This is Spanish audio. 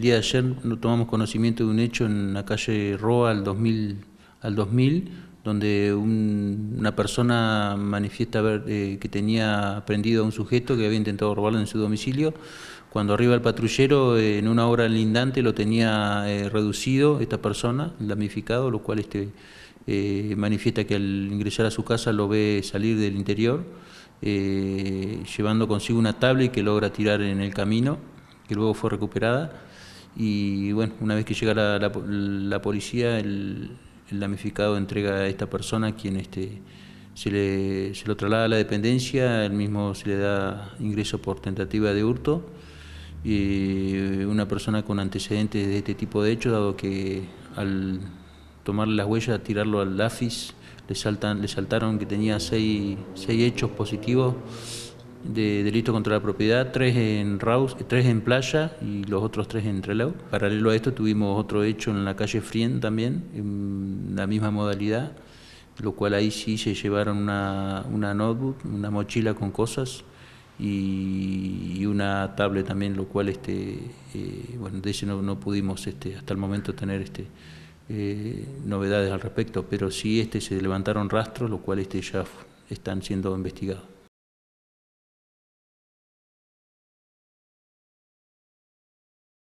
el día de ayer tomamos conocimiento de un hecho en la calle Roa al 2000, al 2000 donde una persona manifiesta eh, que tenía prendido a un sujeto que había intentado robarlo en su domicilio. Cuando arriba el patrullero, eh, en una hora lindante lo tenía eh, reducido esta persona, damnificado, lo cual este, manifiesta que al ingresar a su casa lo ve salir del interior, llevando consigo una tablet que logra tirar en el camino, que luego fue recuperada. Y bueno, una vez que llega la, la, policía, el, el, damnificado entrega a esta persona, quien este, se, le, se lo traslada a la dependencia, el mismo se le da ingreso por tentativa de hurto. Y una persona con antecedentes de este tipo de hechos, dado que al tomarle las huellas, tirarlo al AFIS, le, saltan, le saltaron que tenía seis hechos positivos de delito contra la propiedad, tres en Raus, tres en Playa y los otros tres en Trelew. Paralelo a esto tuvimos otro hecho en la calle Frien también, en la misma modalidad, lo cual ahí sí se llevaron una, notebook, una mochila con cosas y, una tablet también, lo cual este, eh, bueno, de ese no, pudimos este, hasta el momento tener este, eh, novedades al respecto, pero sí este, se levantaron rastros, lo cual este, ya están siendo investigados.